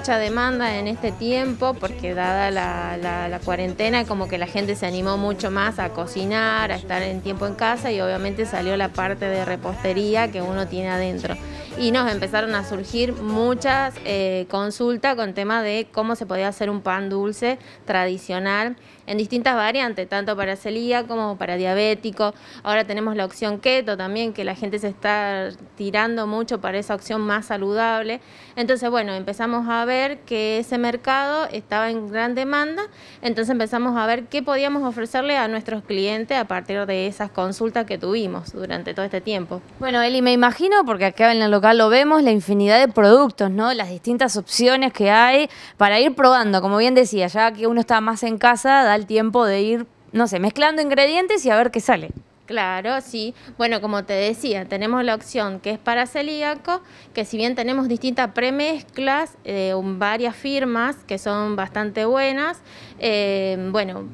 mucha demanda en este tiempo porque dada la, cuarentena como que la gente se animó mucho más a cocinar, a estar en tiempo en casa y obviamente salió la parte de repostería que uno tiene adentro. Y nos empezaron a surgir muchas eh, consultas con tema de cómo se podía hacer un pan dulce tradicional en distintas variantes, tanto para celía como para diabético. Ahora tenemos la opción keto también, que la gente se está tirando mucho para esa opción más saludable. Entonces, bueno, empezamos a ver ver que ese mercado estaba en gran demanda, entonces empezamos a ver qué podíamos ofrecerle a nuestros clientes a partir de esas consultas que tuvimos durante todo este tiempo. Bueno, Eli, me imagino, porque acá en el local lo vemos, la infinidad de productos, ¿no? Las distintas opciones que hay para ir probando, como bien decía, ya que uno está más en casa, da el tiempo de ir, no sé, mezclando ingredientes y a ver qué sale. Claro, sí. Bueno, como te decía, tenemos la opción que es para celíaco, que si bien tenemos distintas premezclas, eh, varias firmas que son bastante buenas, eh, bueno,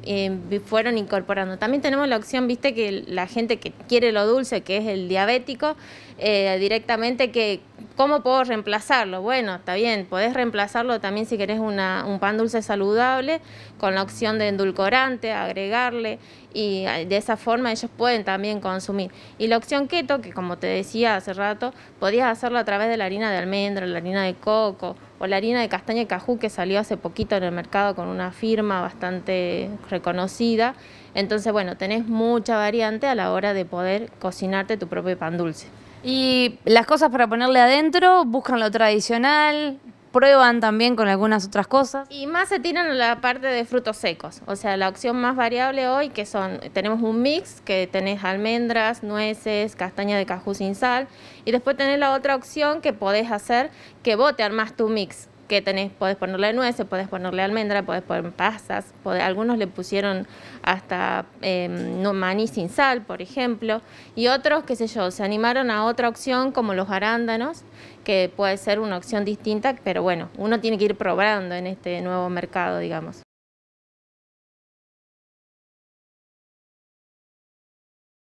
fueron incorporando. También tenemos la opción, viste, que la gente que quiere lo dulce, que es el diabético, eh, directamente que ¿Cómo puedo reemplazarlo? Bueno, está bien, podés reemplazarlo también si querés una, un pan dulce saludable con la opción de endulcorante, agregarle y ah, de esa forma ellos pueden también consumir. Y la opción keto, que como te decía hace rato, podías hacerlo a través de la harina de almendra, la harina de coco o la harina de castaña y cajú que salió hace poquito en el mercado con una firma bastante reconocida. Entonces, bueno, tenés mucha variante a la hora de poder cocinarte tu propio pan dulce. Y las cosas para ponerle adentro, buscan lo tradicional, prueban también con algunas otras cosas. Y más se tiran a la parte de frutos secos, o sea, la opción más variable hoy que son, tenemos un mix que tenés almendras, nueces, castaña de cajú sin sal, y después tenés la otra opción que podés hacer que vos te tu mix que tenés, podés ponerle nueces, podés ponerle almendra, podés poner pasas, algunos le pusieron hasta em, no, maní sin sal, por ejemplo, y otros, qué sé yo, se animaron a otra opción como los arándanos, que puede ser una opción distinta, pero bueno, uno tiene que ir probando en este nuevo mercado, digamos.